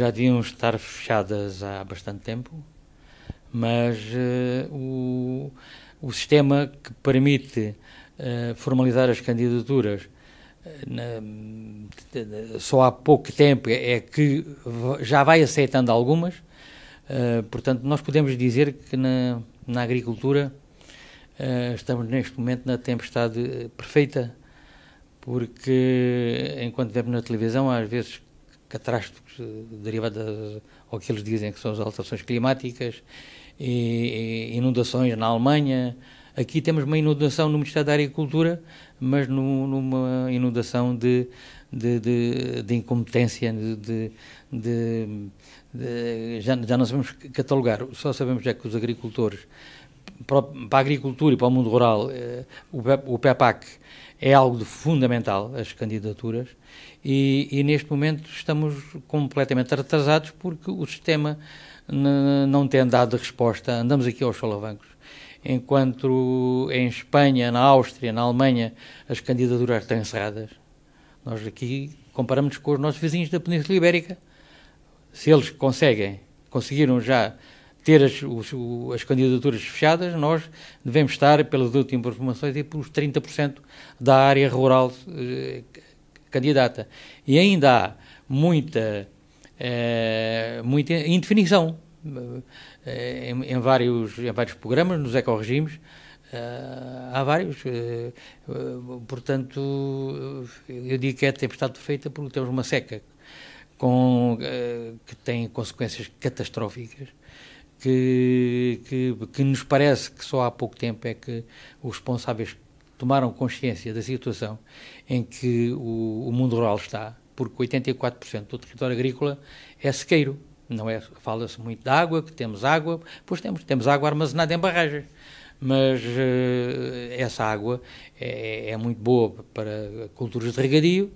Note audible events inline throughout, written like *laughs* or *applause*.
já deviam estar fechadas há bastante tempo, mas uh, o, o sistema que permite uh, formalizar as candidaturas eh, na, só há pouco tempo é que já vai aceitando algumas, uh, portanto, nós podemos dizer que na, na agricultura uh, estamos neste momento na tempestade perfeita, porque enquanto vemos na televisão, às vezes catástrofes derivadas ao que eles dizem que são as alterações climáticas, e, e inundações na Alemanha. Aqui temos uma inundação no Ministério da Agricultura, mas no, numa inundação de, de, de, de incompetência, de, de já, já, não sabemos catalogar, só sabemos é que os agricultores para a agricultura e para o mundo rural, eh, o PEPAC é algo de fundamental, as candidaturas, e, e neste momento estamos completamente atrasados porque o sistema não tem dado resposta, andamos aqui aos solavancos. Enquanto em Espanha, na Áustria, na Alemanha, as candidaturas estão encerradas, nós aqui comparamos com os nossos vizinhos da Península Ibérica. Se eles conseguem, conseguiram já ter as, os, as, candidaturas fechadas, nós devemos estar, pelas últimas informações, e pelos 30% da área rural eh, candidata. E ainda há muita, eh, muita indefinição eh, em, em, vários, em vários programas, nos ecorregimes, Uh, há vários. Uh, portanto, eu digo que é tempestade perfeita porque temos uma seca com, que tem consequências catastróficas que, que, que nos parece que só há pouco tempo é que os responsáveis tomaram consciência da situação em que o, o mundo rural está, porque 84% do território agrícola é sequeiro. Não é, fala-se muito de água, que temos água, pois temos, temos água armazenada em barragens mas uh, essa água é, é, é, muito boa para culturas de regadio,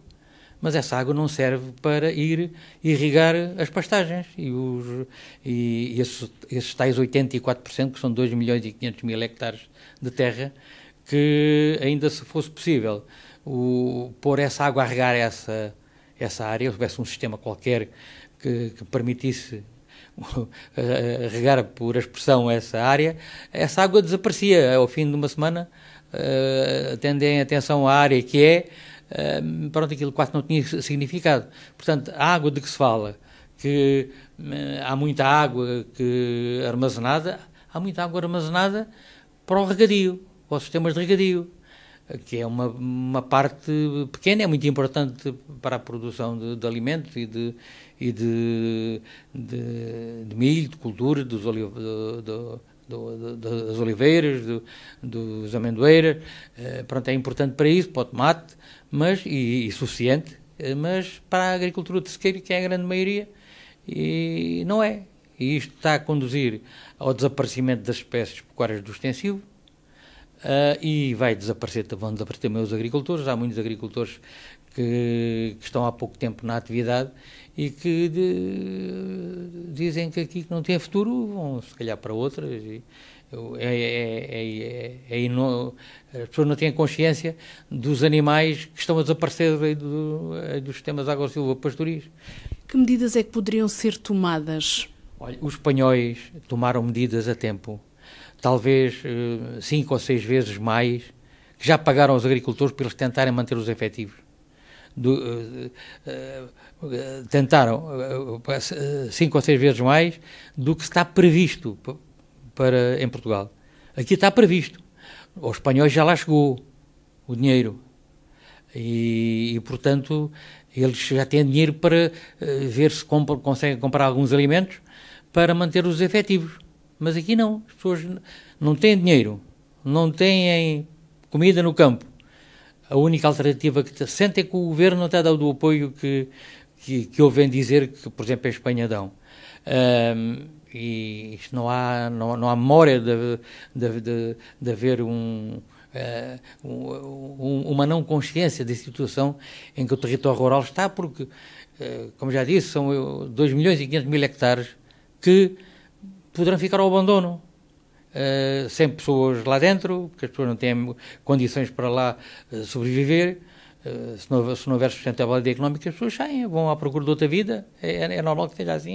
mas essa água não serve para ir irrigar as pastagens e, os, e esses, esses tais 84%, que são 2 milhões e 500 mil hectares de terra, que ainda se fosse possível o, pôr essa água a regar essa, essa área, houvesse um sistema qualquer que, que permitisse *laughs* regar por expressão essa área, essa água desaparecia ao fim de uma semana. Uh, eh, tendem atenção à área que é, para pronto, aquilo quase não tinha significado. Portanto, a água de que se fala, que eh, há muita água que, armazenada, há muita água armazenada para o regadio, para os sistemas de regadio, que é uma, uma parte pequena, é muito importante para a produção de, de alimentos e de, e de, de, de milho, de cultura, dos olivos do, do, das oliveiras, dos amendoeiras, uh, pronto, é importante para isso, para o tomate, mas, e, e suficiente, eh, mas para a agricultura de sequeiro, que é a grande maioria, e não é. E isto está a conduzir ao desaparecimento das espécies pecuárias do extensivo, Uh, e vai desaparecer, vão desaparecer também os agricultores. Há muitos agricultores que, que estão há pouco tempo na atividade e que de, dizem que aqui que não tem futuro vão se calhar para outras e, é, é, é, as pessoas não têm consciência dos animais que estão a desaparecer do, dos sistemas agro-silva-pastoris. Que medidas é que poderiam ser tomadas? Olha, os espanhóis tomaram medidas a tempo, talvez cinco ou seis vezes mais, que já pagaram aos agricultores por eles tentarem manter os efetivos do, uh, uh, tentaram cinco ou seis vezes mais do que está previsto para, em Portugal. Aqui está previsto. Aos espanhóis já lá chegou o dinheiro. E, e portanto, eles já têm dinheiro para ver se compram, conseguem comprar alguns alimentos para manter os efetivos. Mas aqui não. As pessoas não têm dinheiro, não têm comida no campo a única alternativa que sentem é que o governo não está a dar o apoio que, que, que ouvem dizer que, por exemplo, a é Espanha dão. Um, e isto não há, não, não há memória de, de, de, de haver um, uh, um, uma não consciência da situação em que o território rural está, porque, uh, como já disse, são 2 milhões e 500 mil hectares que poderão ficar ao abandono sem eh, pessoas lá dentro, porque as pessoas não têm condições para lá eh, sobreviver. se, eh, não, se não houver sustentabilidade económica, as pessoas saem, vão à procura de outra vida. É, é, é normal que seja assim.